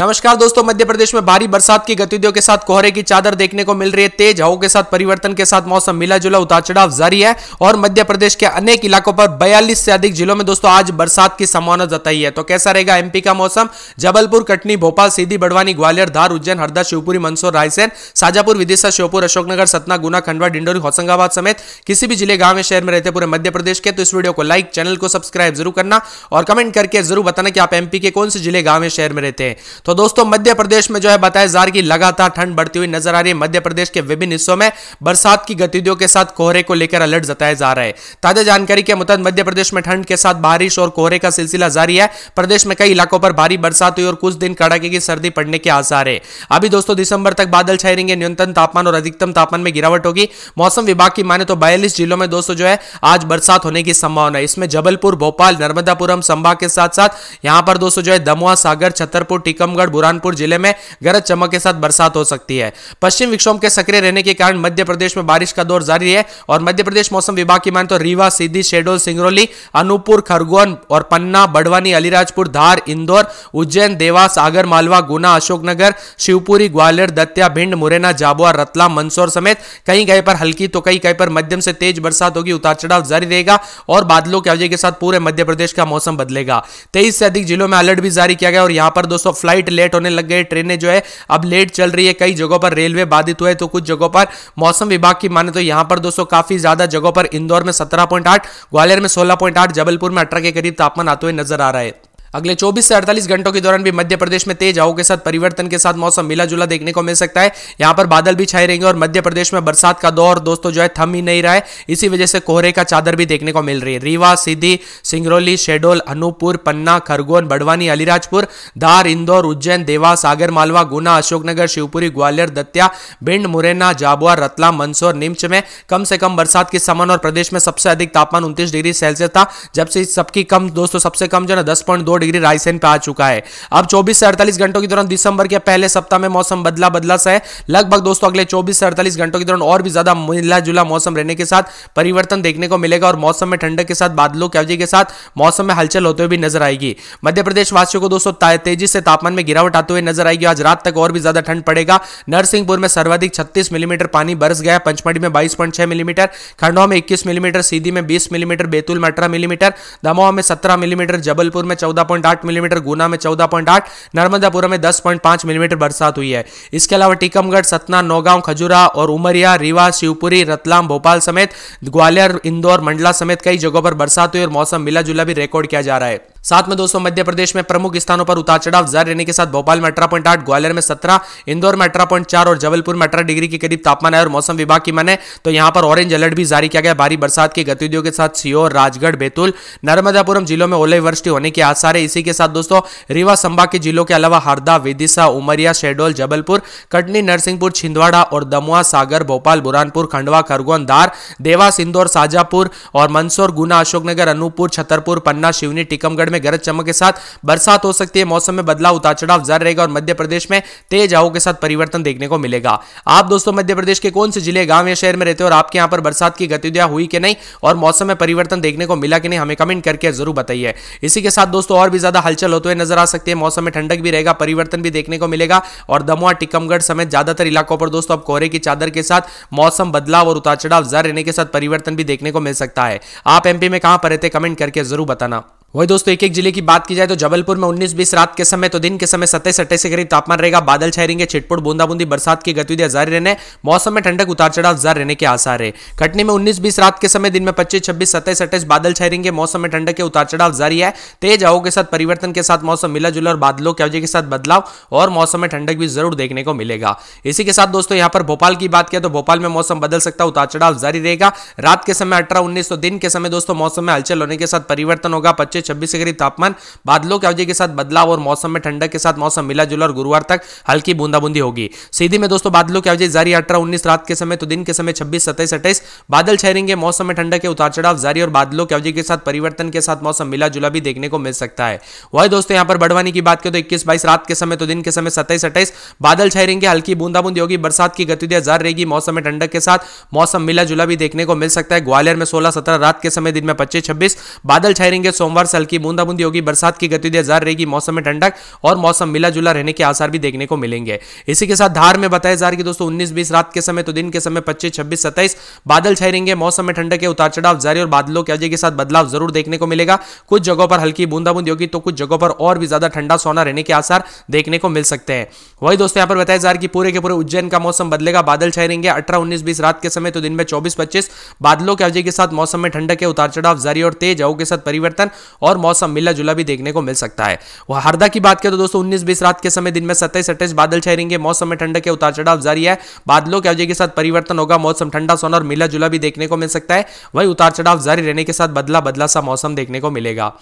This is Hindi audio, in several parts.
नमस्कार दोस्तों मध्य प्रदेश में भारी बरसात की गतिविधियों के साथ कोहरे की चादर देखने को मिल रही है तेज हवाओं के साथ परिवर्तन के साथ मौसम मिला जुला उतार चढ़ाव जारी है और मध्य प्रदेश के अनेक इलाकों पर बयालीस से अधिक जिलों में दोस्तों आज बरसात की संभावना जताई है तो कैसा रहेगा एमपी का मौसम जबलपुर कटनी भोपाल सीधी बड़वानी ग्वालियर धार उज्जैन हरदा शिवपुरी मंदसौर रायसेन शाजापुर विदिशा श्योपुर अशोकनगर सतना गुना खंडवा डिंडोरी होशंगाबाद समेत किसी भी जिले गांव में शहर में रहते पूरे मध्य प्रदेश के तो इस वीडियो को लाइक चैनल को सब्सक्राइब जरूर करना और कमेंट करके जरूर बताना कि आप एमपी के कौन से जिले गांव में शहर में रहते हैं तो दोस्तों मध्य प्रदेश में जो है बताया जा रहा है कि लगातार ठंड बढ़ती हुई नजर आ रही है मध्य प्रदेश के विभिन्न हिस्सों में बरसात की गतिविधियों के साथ कोहरे को लेकर अलर्ट जताया जा रहा है ताजा जानकारी के मुताबिक मध्य प्रदेश में ठंड के साथ बारिश और कोहरे का सिलसिला जारी है प्रदेश में कई इलाकों पर भारी बरसात हुई और कुछ दिन कड़ाके की सर्दी पड़ने के आसार है अभी दोस्तों दिसंबर तक बादल छाए रहेंगे न्यूनतम तापमान और अधिकतम तापमान में गिरावट होगी मौसम विभाग की माने तो बयालीस जिलों में दोस्तों जो है आज बरसात होने की संभावना है इसमें जबलपुर भोपाल नर्मदापुरम संभाग के साथ साथ यहां पर दोस्तों जो है दमुआ सागर छतरपुर टीकमगढ़ आजमगढ़ बुरहानपुर जिले में गरज चमक के साथ बरसात हो सकती है पश्चिम विक्षोभ के सक्रिय रहने के कारण मध्य प्रदेश में बारिश का दौर जारी है और मध्य प्रदेश मौसम विभाग की माने तो रीवा सीधी शेडोल सिंगरौली अनूपपुर खरगोन और पन्ना बड़वानी अलीराजपुर धार इंदौर उज्जैन देवास आगर मालवा गुना अशोकनगर शिवपुरी ग्वालियर दतिया भिंड मुरैना झाबुआ रतलाम मंदसौर समेत कई कहीं पर हल्की तो कई कहीं पर मध्यम से तेज बरसात होगी उतार चढ़ाव जारी रहेगा और बादलों के अवजय के साथ पूरे मध्य प्रदेश का मौसम बदलेगा तेईस से अधिक जिलों में अलर्ट भी जारी किया गया और यहां पर दोस्तों फ्लाइट फ्लाइट लेट होने लग गई ट्रेनें जो है अब लेट चल रही है कई जगहों पर रेलवे बाधित हुए तो कुछ जगहों पर मौसम विभाग की माने तो यहां पर दोस्तों काफी ज्यादा जगहों पर इंदौर में सत्रह ग्वालियर में सोलह जबलपुर में अठारह के करीब तापमान आते हुए नजर आ रहा है अगले 24 से 48 घंटों के दौरान भी मध्य प्रदेश में तेज हवाओं के साथ परिवर्तन के साथ मौसम मिला जुला देखने को मिल सकता है यहाँ पर बादल भी छाए रहेंगे और मध्य प्रदेश में बरसात का दौर दोस्तों जो है थम ही नहीं रहा है इसी वजह से कोहरे का चादर भी देखने को मिल रही है रीवा सीधी सिंगरौली शेडोल अनूपपुर पन्ना खरगोन बड़वानी अलीराजपुर धार इंदौर उज्जैन देवा सागर मालवा गुना अशोकनगर शिवपुरी ग्वालियर दत्या भिंड मुरैना जाबुआ रतला मंदसौर निम्च में कम से कम बरसात के समान और प्रदेश में सबसे अधिक तापमान उन्तीस डिग्री सेल्सियस था जब से सबकी कम दोस्तों सबसे कम जो है दस पॉइंट दो डिग्री रायसेन पे आ चुका है अब चौबीस से अड़तालीस घंटों के दौरान दिसंबर के पहले सप्ताह में मौसम बदला बदला सा है लगभग दोस्तों अगले चौबीस से अड़तालीस घंटों के दौरान और भी ज्यादा मिला जुला मौसम रहने के साथ परिवर्तन देखने को मिलेगा और मौसम में ठंडक के साथ बादलों की अवधि के साथ मौसम में हलचल होते हुए भी नजर आएगी मध्य प्रदेश वासियों को दोस्तों तेजी से तापमान में गिरावट आते हुए नजर आएगी आज रात तक और भी ज्यादा ठंड पड़ेगा नरसिंहपुर में सर्वाधिक छत्तीस मिलीमीटर पानी बरस गया पंचमढ़ी में बाईस मिलीमीटर खंडवा में इक्कीस मिलीमीटर सीधी में बीस मिलीमीटर बैतूल में अठारह मिलीमीटर दमोह में सत्रह मिलीमीटर जबलपुर में चौदह पॉइंट मिलीमीटर गुना में चौदह नर्मदापुरम में दस पॉइंट पांच मिलीमीटर बरसात हुई है इसके अलावा टीकमगढ़ सतना नौगांव खजुरा और उमरिया रीवा शिवपुरी रतलाम भोपाल समेत ग्वालियर इंदौर मंडला समेत कई जगहों पर बरसात हुई और मौसम मिला जुला भी रिकॉर्ड किया जा रहा है साथ में दोस्तों मध्य प्रदेश में प्रमुख स्थानों पर उतार चढ़ाव जर रहने के साथ भोपाल में अठारह पॉइंट आठ ग्वालियर में सत्रह इंदौर में अठारह पॉइंट चार और जबलपुर में अठारह डिग्री के करीब तापमान है और मौसम विभाग की माने तो यहां पर ऑरेंज अलर्ट भी जारी किया गया भारी बरसात की गतिविधियों के साथ सीओ राजगढ़ बैतूल नर्मदापुरम जिलों में ओले वृष्टि होने के आसार है इसी के साथ दोस्तों रीवा संभाग के जिलों के अलावा हरदा विदिशा उमरिया शहडोल जबलपुर कटनी नरसिंहपुर छिंदवाड़ा और दमुआ सागर भोपाल बुरानपुर खंडवा खरगोन धार देवास इंदौर साजापुर और मंदसौर गुना अशोकनगर अनूपपुर छतरपुर पन्ना शिवनी टीकमगढ़ में गरज चमक के साथ बरसात हो सकती है मौसम में बदलाव उतार चढ़ाव जर रहेगा और मध्य प्रदेश में तेज हवाओं के साथ परिवर्तन देखने को मिलेगा आप दोस्तों मध्य प्रदेश के कौन से जिले गांव या शहर में रहते हो और आपके यहाँ पर बरसात की गतिविधियां हुई कि नहीं और मौसम में परिवर्तन देखने को मिला कि नहीं हमें कमेंट करके जरूर बताइए इसी के साथ दोस्तों और और भी ज्यादा हलचल होते हुए नजर आ सकते हैं मौसम में ठंडक भी रहेगा परिवर्तन भी देखने को मिलेगा और दमुआ टिकमगढ़ समेत ज्यादातर इलाकों पर दोस्तों अब कोहरे की चादर के साथ मौसम बदलाव और उतार चढ़ाव जर रहने के साथ परिवर्तन भी देखने को मिल सकता है आप एमपी में कहां पर रहते कमेंट करके जरूर बताना वही दोस्तों एक एक जिले की बात की जाए तो जबलपुर में 19-20 रात के समय तो दिन के समय सत्ताईस अट्ठाईस के करीब तापमान रहेगा बादल छाए रहेंगे छिटपुट बूंदाबूंदी बरसात की गतिविधियां जारी रहने मौसम में ठंडक उतार चढ़ाव जारी रहने के आसार है कटनी में 19-20 रात के समय दिन में पच्चीस छब्बीस सत्ताईस अट्ठाईस बादल छाए रहेंगे मौसम में ठंडक के उतार चढ़ाव जारी है तेज हवाओं के साथ परिवर्तन के साथ मौसम मिला और बादलों के वजह के साथ बदलाव और मौसम में ठंडक भी जरूर देखने को मिलेगा इसी के साथ दोस्तों यहाँ पर भोपाल की बात किया तो भोपाल में मौसम बदल सकता है उतार चढ़ाव जारी रहेगा रात के समय अठारह उन्नीस तो दिन के समय दोस्तों मौसम में हलचल होने के साथ परिवर्तन होगा पच्चीस पच्चीस छब्बीस डिग्री तापमान बादलों की अवधि के साथ बदलाव और मौसम में ठंडक के साथ मौसम मिला और गुरुवार तक हल्की बूंदाबूंदी होगी सीधी में दोस्तों बादलों की अवधि जारी अठारह उन्नीस रात के समय तो दिन के समय छब्बीस सत्ताईस अट्ठाईस बादल छहरेंगे मौसम में ठंडक के उतार चढ़ाव जारी और बादलों की अवधि के साथ परिवर्तन के साथ मौसम मिला जुला भी देखने को मिल सकता है वही दोस्तों यहाँ पर बड़वानी की बात करें तो इक्कीस बाईस रात के समय तो दिन के समय सत्ताईस अट्ठाईस बादल छहरेंगे हल्की बूंदाबूंदी होगी बरसात की गतिविधियां जारी रहेगी मौसम में ठंडक के साथ मौसम मिला जुला भी देखने को मिल सकता है ग्वालियर में सोलह सत्रह रात के समय दिन में पच्चीस छब्बीस बादल छहरेंगे सोमवार से हल्की बूंदाबूंदी होगी बरसात की गतिविधियां जारी रहेगी मौसम में ठंडक और मौसम मिला जुला रहने के आसार भी देखने को मिलेंगे इसी के साथ धार में बताया जा रहा है दोस्तों उन्नीस बीस रात के समय तो दिन के समय पच्चीस छब्बीस सत्ताईस बादल छाई रहेंगे मौसम में ठंडक के उतार चढ़ाव जारी और बादलों के अजय के साथ बदलाव जरूर देखने को मिलेगा कुछ जगहों पर हल्की बूंदाबूंदी होगी तो कुछ जगहों पर और भी ज्यादा ठंडा सोना रहने के आसार देखने को मिल सकते हैं वही दोस्तों यहाँ पर बताया जा रहा है कि पूरे के पूरे उज्जैन का मौसम बदलेगा बादल छाए रहेंगे अठारह उन्नीस बीस रात के समय तो दिन में चौबीस पच्चीस बादलों के अवजय के साथ मौसम में ठंडक के उतार चढ़ाव जारी और तेज हवा के साथ परिवर्तन और मौसम मिला जुला भी देखने को मिल सकता है वह हरदा की बात करें तो दोस्तों उन्नीस बीस रात के समय दिन में सत्ताईस अट्ठाईस बादल छह रहेंगे मौसम में ठंड के उतार चढ़ाव जारी है बादलों के अवजय के साथ परिवर्तन होगा मौसम ठंडा सोना और मिला जुला भी देखने को मिल सकता है वही उतार चढ़ाव जारी रहने के साथ बदला बदला सा मौसम देखने को मिलेगा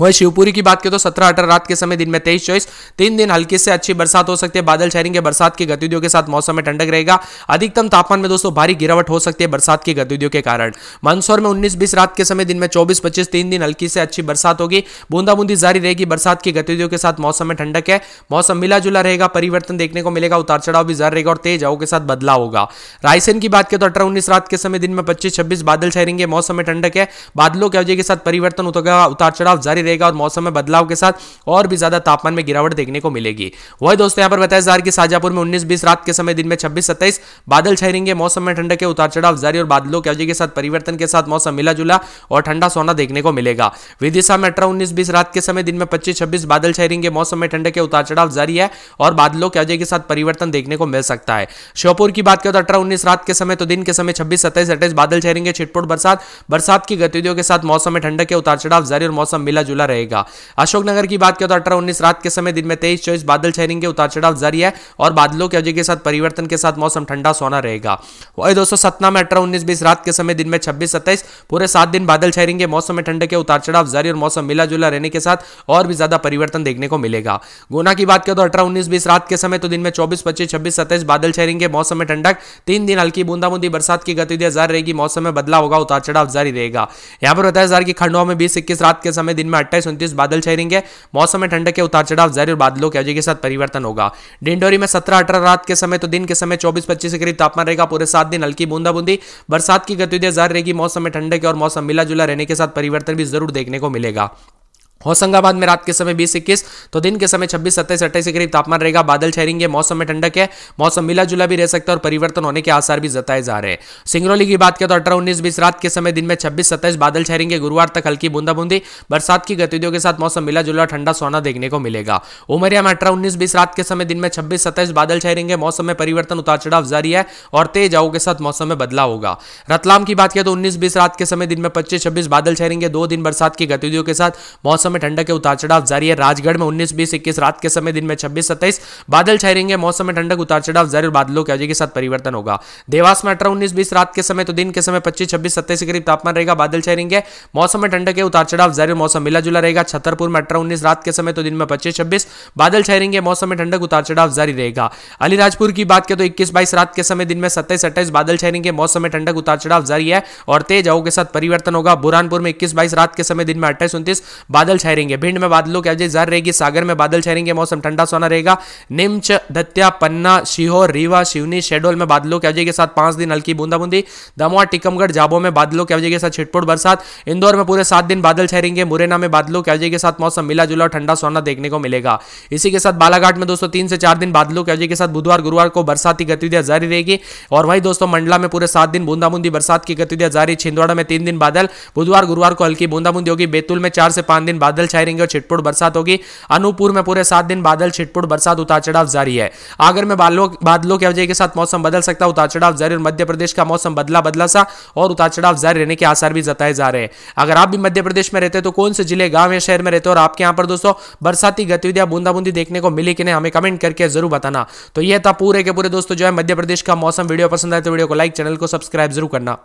वही शिवपुरी की बात करें तो सत्रह अठारह रात के समय दिन में तेईस चौबीस तीन दिन हल्की से अच्छी बरसात हो सकती है बादल छहरेंगे बरसात की गतिविधियों के साथ मौसम में ठंडक रहेगा अधिकतम तापमान में दोस्तों भारी गिरावट हो सकती है बरसात की गतिविधियों के कारण मंदसौर में उन्नीस बीस रात के समय दिन में चौबीस पच्चीस तीन दिन हल्की से अच्छी बरसात होगी बूंदाबूंदी जारी रहेगी बरसात की गतिविधियों के साथ मौसम में ठंडक है मौसम मिला जुला रहेगा परिवर्तन देखने को मिलेगा उतार चढ़ाव भी जारी रहेगा और तेज हवा के साथ बदलाव होगा रायसेन की बात करें तो अठारह उन्नीस रात के समय दिन में पच्चीस छब्बीस बादल छहरेंगे मौसम में ठंडक है बादलों की अवजे के साथ परिवर्तन उतार चढ़ाव जारी जारी रहेगा और मौसम में बदलाव के साथ और भी ज्यादा तापमान में गिरावट देखने को मिलेगी वही दोस्तों यहाँ पर बताया जा रहा है कि शाहजहापुर में उन्नीस बीस रात के समय दिन में छब्बीस सत्ताईस बादल छहरेंगे मौसम में ठंडक के उतार चढ़ाव जारी और बादलों के अवधि के साथ परिवर्तन के साथ मौसम मिला जुला और ठंडा सोना देखने को मिलेगा विदिशा में अठारह उन्नीस बीस रात के समय दिन में पच्चीस छब्बीस बादल छहरेंगे मौसम में ठंडक के उतार चढ़ाव जारी है और बादलों के अजय के साथ परिवर्तन देखने को मिल सकता है श्योपुर की बात करें तो अठारह उन्नीस रात के समय तो दिन के समय छब्बीस सत्ताईस अट्ठाईस बादल छहरेंगे छिटपुट बरसात बरसात की गतिविधियों के साथ मौसम में ठंडक के उतार चढ़ाव जारी और मौसम मिला जुला रहेगा अशोकनगर की बात करें तो अठारह उन्नीस रात के समय दिन में तेईस चौबीस बादल छहरेंगे उतार चढ़ाव जारी है और बादलों के अवधि के साथ परिवर्तन के साथ मौसम ठंडा सोना रहेगा वही दोस्तों सतना में अठारह उन्नीस बीस रात के समय दिन में छब्बीस सत्ताईस पूरे सात दिन बादल छहरेंगे मौसम में ठंड के उतार चढ़ाव जारी और मौसम मिला जुला रहने के साथ और भी ज्यादा परिवर्तन देखने को मिलेगा गुना की बात करें तो अठारह उन्नीस बीस रात के समय तो दिन में चौबीस पच्चीस छब्बीस सत्ताईस बादल छहरेंगे मौसम में ठंडक तीन दिन हल्की बूंदाबूंदी बरसात की गतिविधियां जारी रहेगी मौसम में बदलाव होगा उतार चढ़ाव जारी रहेगा यहां पर बताया जा रहा है कि खंडवा में बीस इक्कीस रात के समय दिन में अट्ठाईस उनतीस बादल छाई रहेंगे मौसम में ठंडक के उतार चढ़ाव जारी और बादलों के अवजय के साथ परिवर्तन होगा डिंडोरी में सत्रह अठारह रात के समय तो दिन के समय चौबीस पच्चीस के करीब तापमान रहेगा पूरे सात दिन हल्की बूंदा बूंदी बरसात की गतिविधियां जारी रहेगी मौसम में ठंडक और मौसम मिला जुला रहने के साथ परिवर्तन भी जरूर देखने को मिलेगा होशंगाबाद में रात के समय बीस इक्कीस तो दिन के समय छब्बीस सत्ताईस अट्ठाईस के करीब तापमान रहेगा बादल छहरेंगे मौसम में ठंडक है मौसम मिला जुला भी रह सकता है और परिवर्तन होने के आसार भी जताए जा रहे हैं सिंगरौली की बात करें तो अठारह उन्नीस बीस रात के समय दिन में छब्बीस सत्ताईस बादल छहरेंगे गुरुवार तक हल्की बूंदा बूंदी बरसात की गतिविधियों के साथ मौसम मिला जुला ठंडा सोना देखने को मिलेगा उमरिया में अठारह उन्नीस बीस रात के समय दिन में छब्बीस सत्ताईस बादल छहरेंगे मौसम में परिवर्तन उतार चढ़ाव जारी है और तेज आओ के साथ मौसम में बदलाव होगा रतलाम की बात करें तो उन्नीस बीस रात के समय दिन में पच्चीस छब्बीस बादल छहरेंगे दो दिन बरसात की गतिविधियों के साथ मौसम मौसम में ठंडक के उतार चढ़ाव जारी है राजगढ़ में उन्नीस बीस इक्कीस रात के समय दिन में छब्बीस सत्ताईस बादल छाई रहेंगे मौसम में ठंडक उतार चढ़ाव जारी बादलों की वजह के साथ परिवर्तन होगा देवास में अठारह उन्नीस बीस रात के समय तो दिन के समय पच्चीस छब्बीस सत्ताईस के करीब तापमान रहेगा बादल छाई रहेंगे मौसम में ठंडक के उतार चढ़ाव जारी मौसम मिला जुला रहेगा छतरपुर में अठारह उन्नीस रात के समय तो दिन में पच्चीस छब्बीस बादल छाई रहेंगे मौसम में ठंडक उतार चढ़ाव जारी रहेगा अलीराजपुर की बात करें तो इक्कीस बाईस रात के समय दिन में सत्ताईस अट्ठाईस बादल छाई रहेंगे मौसम में ठंडक उतार चढ़ाव जारी है और तेज हवा के साथ परिवर्तन होगा बुरानपुर में इक्कीस बाईस रात के समय दिन में अट्ठाईस उन्तीस बादल रहेंगे भिंड में बादलों की अवधि जर रहेगी सागर में बादल रहेंगे मौसम ठंडा सोना रहेगा निम्च दत्या पन्ना शिहोर रीवा शिवनी शेडोल में बादलों की अवधि के साथ पांच दिन हल्की बूंदा बूंदी दमोह टिकमगढ़ जाबो में बादलों की अवधि के साथ छिटपुट बरसात इंदौर में पूरे सात दिन बादल रहेंगे मुरैना में बादलों की अवधि के साथ मौसम मिला जुला ठंडा सोना देखने को मिलेगा इसी के साथ बालाघाट में दोस्तों तीन से चार दिन बादलों की अवधि के साथ बुधवार गुरुवार को बरसाती गतिविधियां जारी रहेगी और वही दोस्तों मंडला में पूरे सात दिन बूंदा बूंदी बरसात की गतिविधियां जारी छिंदवाड़ा में तीन दिन बादल बुधवार गुरुवार को हल्की बूंदा बूंदी होगी बेतुल में चार से पांच दिन बादल छाए रहेंगे और छिटपुट बरसात होगी अनूपपुर में पूरे सात दिन बादल छिटपुट बरसात उतार चढ़ाव जारी है आगर में बादलों की वजह के साथ मौसम बदल सकता है उतार चढ़ाव जारी और मध्य प्रदेश का मौसम बदला बदला सा और उतार चढ़ाव जारी रहने के आसार भी जताए जा रहे हैं अगर आप भी मध्य प्रदेश में रहते तो कौन से जिले गांव या शहर में रहते और आपके यहाँ पर दोस्तों बरसाती गतिविधियां बूंदाबूंदी देखने को मिली कि नहीं हमें कमेंट करके जरूर बताना तो यह था पूरे के पूरे दोस्तों जो है मध्य प्रदेश का मौसम वीडियो पसंद आए तो वीडियो को लाइक चैनल को सब्सक्राइब जरूर करना